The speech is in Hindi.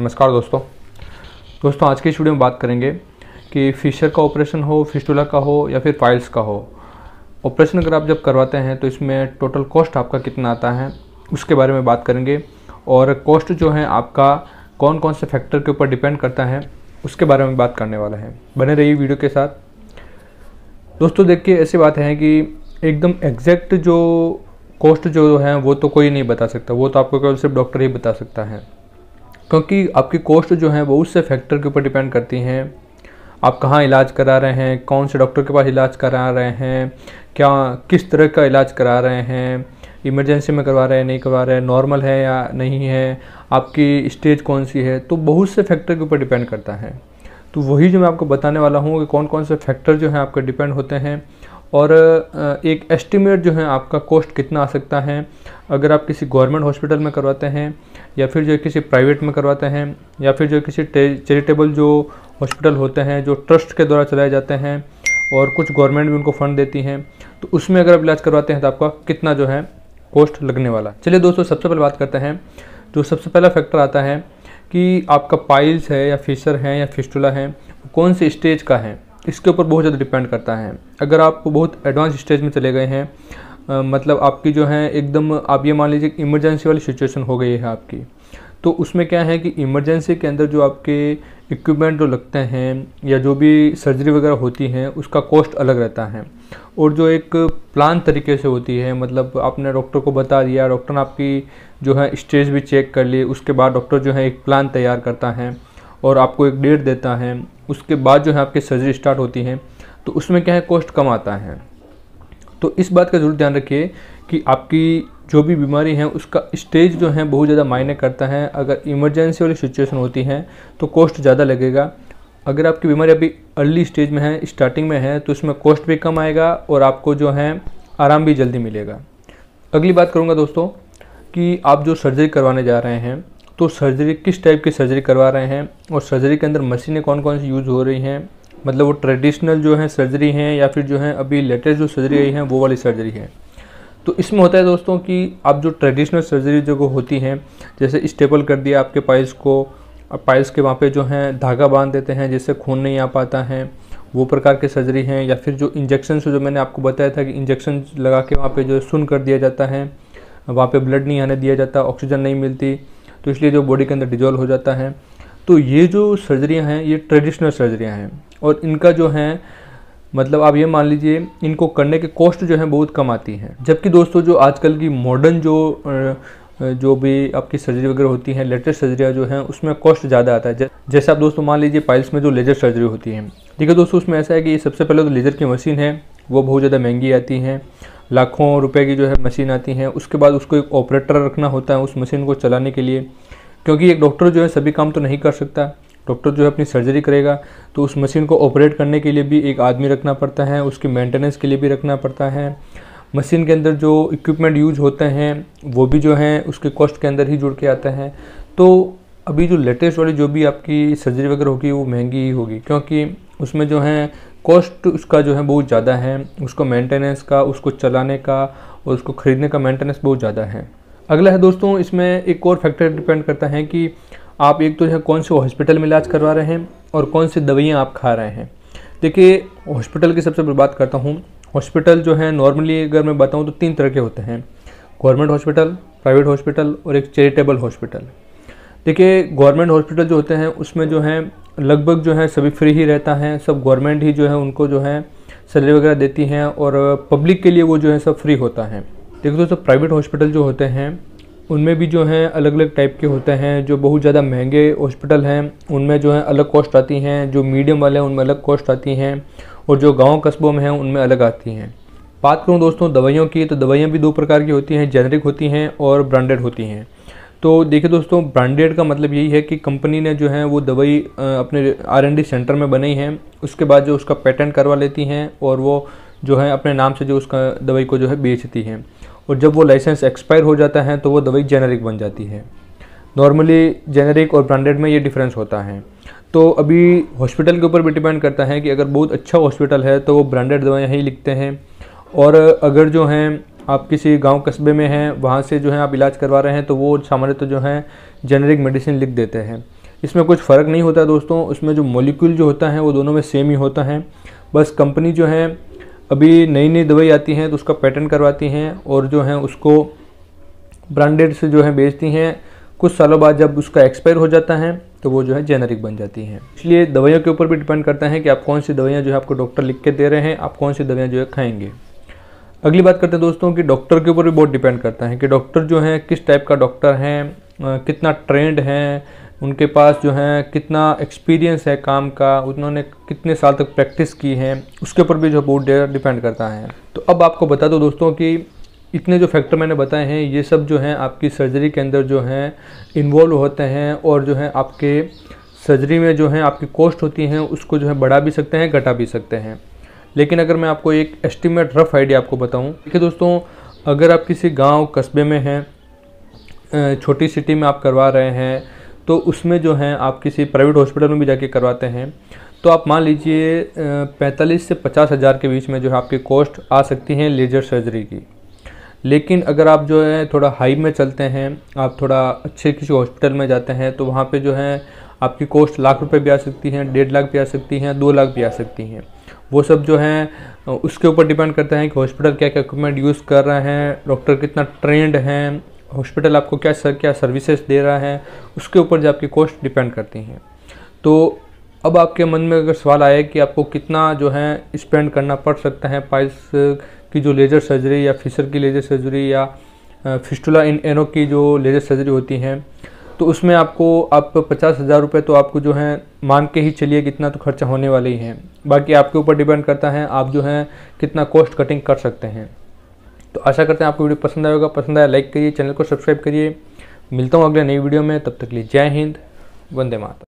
नमस्कार दोस्तों दोस्तों आज के स्टूडियो में बात करेंगे कि फिशर का ऑपरेशन हो फिस्टूला का हो या फिर फाइल्स का हो ऑपरेशन अगर आप जब करवाते हैं तो इसमें टोटल कॉस्ट आपका कितना आता है उसके बारे में बात करेंगे और कॉस्ट जो है आपका कौन कौन से फैक्टर के ऊपर डिपेंड करता है उसके बारे में बात करने वाला है बने रहिए वीडियो के साथ दोस्तों देखिए ऐसी बात है कि एकदम एग्जैक्ट जो कॉस्ट जो है वो तो कोई नहीं बता सकता वो तो आपको केवल सिर्फ डॉक्टर ही बता सकता है क्योंकि आपकी कॉस्ट जो है बहुत से फैक्टर के ऊपर डिपेंड करती हैं आप कहाँ इलाज करा रहे हैं कौन से डॉक्टर के पास इलाज करा रहे हैं क्या किस तरह का इलाज करा रहे हैं इमरजेंसी में करवा रहे हैं नहीं करवा रहे हैं नॉर्मल है या नहीं है आपकी स्टेज कौन सी है तो बहुत से फैक्टर के ऊपर डिपेंड करता है तो वही जो मैं आपको बताने वाला हूँ कि कौन कौन से फैक्टर जो हैं आपके डिपेंड होते हैं और एक एस्टिमेट जो है आपका कॉस्ट कितना आ सकता है अगर आप किसी गवर्नमेंट हॉस्पिटल में करवाते हैं या फिर जो किसी प्राइवेट में करवाते हैं या फिर जो किसी चैरिटेबल जो हॉस्पिटल होते हैं जो ट्रस्ट के द्वारा चलाए जाते हैं और कुछ गवर्नमेंट भी उनको फंड देती हैं तो उसमें अगर आप इलाज करवाते हैं तो आपका कितना जो है कॉस्ट लगने वाला चलिए दोस्तों सबसे पहले बात करते हैं जो सबसे पहला फैक्टर आता है कि आपका पाइल्स है या फिशर है या फिस्टुला है कौन से स्टेज का है इसके ऊपर बहुत ज़्यादा डिपेंड करता है अगर आप बहुत एडवांस स्टेज में चले गए हैं मतलब आपकी जो है एकदम आप ये मान लीजिए इमरजेंसी वाली सिचुएशन हो गई है आपकी तो उसमें क्या है कि इमरजेंसी के अंदर जो आपके इक्विपमेंट जो लगते हैं या जो भी सर्जरी वगैरह होती हैं उसका कॉस्ट अलग रहता है और जो एक प्लान तरीके से होती है मतलब आपने डॉक्टर को बता दिया डॉक्टर ने आपकी जो है स्टेज भी चेक कर ली उसके बाद डॉक्टर जो है एक प्लान तैयार करता है और आपको एक डेट देता है उसके बाद जो है आपकी सर्जरी स्टार्ट होती है तो उसमें क्या है कॉस्ट कम आता है तो इस बात का जरूर ध्यान रखिए कि आपकी जो भी बीमारी है उसका स्टेज जो है बहुत ज़्यादा मायने करता है अगर इमरजेंसी वाली सिचुएशन होती है तो कॉस्ट ज़्यादा लगेगा अगर आपकी बीमारी अभी अर्ली स्टेज में है स्टार्टिंग में है तो इसमें कॉस्ट भी कम आएगा और आपको जो है आराम भी जल्दी मिलेगा अगली बात करूँगा दोस्तों कि आप जो सर्जरी करवाने जा रहे हैं तो सर्जरी किस टाइप की सर्जरी करवा रहे हैं और सर्जरी के अंदर मशीनें कौन कौन सी यूज़ हो रही हैं मतलब वो ट्रेडिशनल जो है सर्जरी हैं या फिर जो है अभी लेटेस्ट जो सर्जरी आई है वो वाली सर्जरी है तो इसमें होता है दोस्तों कि आप जो ट्रेडिशनल सर्जरी जो होती हैं जैसे स्टेबल कर दिया आपके पाइल्स को पाइल्स के वहाँ पे जो है धागा बांध देते हैं जिससे खून नहीं आ पाता है वो प्रकार के सर्जरी हैं या फिर जो इंजेक्शन जो मैंने आपको बताया था कि इंजेक्शन लगा के वहाँ पे जो सुन कर दिया जाता है वहाँ पे ब्लड नहीं आने दिया जाता ऑक्सीजन नहीं मिलती तो इसलिए जो बॉडी के अंदर डिजोल्व हो जाता है तो ये जो सर्जरियाँ हैं ये ट्रेडिशनल सर्जरियाँ हैं और इनका जो है मतलब आप ये मान लीजिए इनको करने के कॉस्ट जो है बहुत कम आती है जबकि दोस्तों जो आजकल की मॉडर्न जो जो भी आपकी सर्जरी वगैरह होती है लेटेस्ट सर्जरियाँ जो हैं उसमें कॉस्ट ज़्यादा आता है जैसे आप दोस्तों मान लीजिए पाइल्स में जो लेजर सर्जरी होती है देखिए दोस्तों उसमें ऐसा है कि सबसे पहले तो लेजर की मशीन है वो बहुत ज़्यादा महंगी आती हैं लाखों रुपए की जो है मशीन आती हैं उसके बाद उसको एक ऑपरेटर रखना होता है उस मशीन को चलाने के लिए क्योंकि एक डॉक्टर जो है सभी काम तो नहीं कर सकता डॉक्टर जो है अपनी सर्जरी करेगा तो उस मशीन को ऑपरेट करने के लिए भी एक आदमी रखना पड़ता है उसकी मेंटेनेंस के लिए भी रखना पड़ता है मशीन के अंदर जो इक्विपमेंट यूज होते हैं वो भी जो है उसके कॉस्ट के अंदर ही जुड़ के आता है तो अभी जो लेटेस्ट वाली जो भी आपकी सर्जरी वगैरह होगी वो महंगी ही होगी क्योंकि उसमें जो है कॉस्ट उसका जो है बहुत ज़्यादा है उसको मेंटेनेंस का उसको चलाने का और उसको ख़रीदने का मेंटेनेंस बहुत ज़्यादा है अगला है दोस्तों इसमें एक और फैक्टर डिपेंड करता है कि आप एक तो है कौन से हॉस्पिटल में इलाज करवा रहे हैं और कौन सी दवाइयाँ आप खा रहे हैं देखिए हॉस्पिटल की सबसे बात करता हूँ हॉस्पिटल जो है नॉर्मली अगर मैं बताऊँ तो तीन तरह के होते हैं गवर्नमेंट हॉस्पिटल प्राइवेट हॉस्पिटल और एक चैरिटेबल हॉस्पिटल देखिए गवर्नमेंट हॉस्पिटल जो होते हैं उसमें जो है लगभग जो है सभी फ्री ही रहता है सब गवर्नमेंट ही जो है उनको जो है सैलरी वगैरह देती हैं और पब्लिक के लिए वो जो है सब फ्री होता है देखो दोस्तों प्राइवेट हॉस्पिटल जो होते हैं उनमें भी जो हैं अलग अलग टाइप के होते हैं जो बहुत ज़्यादा महंगे हॉस्पिटल हैं उनमें जो है अलग कॉस्ट आती हैं जो मीडियम वाले हैं उनमें अलग कॉस्ट आती हैं और जो गांव कस्बों में हैं उनमें अलग आती हैं बात करूँ दोस्तों दवाइयों की तो दवाइयाँ भी दो प्रकार की होती हैं जेनरिक होती हैं और ब्रांडेड होती हैं तो देखिए दोस्तों ब्रांडेड का मतलब यही है कि कंपनी ने जो है वो दवाई अपने आर एन डी सेंटर में बनाई है उसके बाद जो उसका पेटेंट करवा लेती हैं और वो जो है अपने नाम से जो उसका दवाई को जो है बेचती हैं और जब वो लाइसेंस एक्सपायर हो जाता है तो वो दवाई जेनरिक बन जाती है नॉर्मली जेनरिक और ब्रांडेड में ये डिफरेंस होता है तो अभी हॉस्पिटल के ऊपर भी डिपेंड करता है कि अगर बहुत अच्छा हॉस्पिटल है तो वो ब्रांडेड दवाइयाँ ही लिखते हैं और अगर जो हैं आप किसी गांव कस्बे में हैं वहाँ से जो है आप इलाज करवा रहे हैं तो वो सामान्यतः तो जो है जेनरिक मेडिसिन लिख देते हैं इसमें कुछ फ़र्क नहीं होता दोस्तों उसमें जो मोलिक्यूल जो होता है वो दोनों में सेम ही होता है बस कंपनी जो है अभी नई नई दवाई आती हैं तो उसका पैटर्न करवाती हैं और जो है उसको ब्रांडेड से जो है बेचती हैं कुछ सालों बाद जब उसका एक्सपायर हो जाता है तो वो जो है जेनरिक बन जाती हैं इसलिए दवाइयों के ऊपर भी डिपेंड करता है कि आप कौन सी दवाइयाँ जो है आपको डॉक्टर लिख के दे रहे हैं आप कौन सी दवाइयाँ जो है खाएंगे अगली बात करते हैं दोस्तों कि डॉक्टर के ऊपर भी बहुत डिपेंड करता है कि डॉक्टर जो है किस टाइप का डॉक्टर है कितना ट्रेंड है उनके पास जो है कितना एक्सपीरियंस है काम का उन्होंने कितने साल तक प्रैक्टिस की है उसके ऊपर भी जो बहुत डेयर डिपेंड करता है तो अब आपको बता दो दोस्तों कि इतने जो फैक्टर मैंने बताए हैं ये सब जो हैं आपकी सर्जरी के अंदर जो हैं इन्वॉल्व होते हैं और जो है आपके सर्जरी में जो है आपकी कॉस्ट होती हैं उसको जो है बढ़ा भी सकते हैं घटा भी सकते हैं लेकिन अगर मैं आपको एक एस्टिमेट रफ आइडिया आपको बताऊं देखिए दोस्तों अगर आप किसी गांव कस्बे में हैं छोटी सिटी में आप करवा रहे हैं तो उसमें जो है आप किसी प्राइवेट हॉस्पिटल में भी जाके करवाते हैं तो आप मान लीजिए पैंतालीस से पचास हज़ार के बीच में जो है आपकी कॉस्ट आ सकती है लेजर सर्जरी की लेकिन अगर आप जो है थोड़ा हाई में चलते हैं आप थोड़ा अच्छे किसी हॉस्पिटल में जाते हैं तो वहाँ पे जो है आपकी कॉस्ट लाख रुपए भी आ सकती है डेढ़ लाख भी आ सकती हैं दो लाख भी आ सकती हैं वो सब जो है उसके ऊपर डिपेंड करता है कि हॉस्पिटल क्या क्या इक्विपमेंट यूज़ कर रहे हैं डॉक्टर कितना ट्रेंड हैं हॉस्पिटल आपको क्या सर क्या सर्विसेज दे रहा है उसके ऊपर जो आपकी कॉस्ट डिपेंड करती हैं तो अब आपके मन में अगर सवाल आया कि आपको कितना जो है स्पेंड करना पड़ सकता है पाइल्स की जो लेज़र सर्जरी या फिशर की लेज़र सर्जरी या फिस्टुला इन एनो की जो लेज़र सर्जरी होती हैं तो उसमें आपको आप पचास हज़ार रुपये तो आपको जो है मान के ही चलिए कितना तो खर्चा होने वाले ही हैं बाकी आपके ऊपर डिपेंड करता है आप जो है कितना कॉस्ट कटिंग कर सकते हैं तो आशा करते हैं आपको वीडियो पसंद आएगा पसंद आया लाइक करिए चैनल को सब्सक्राइब करिए मिलता हूँ अगले नई वीडियो में तब तक लिए जय हिंद वंदे माता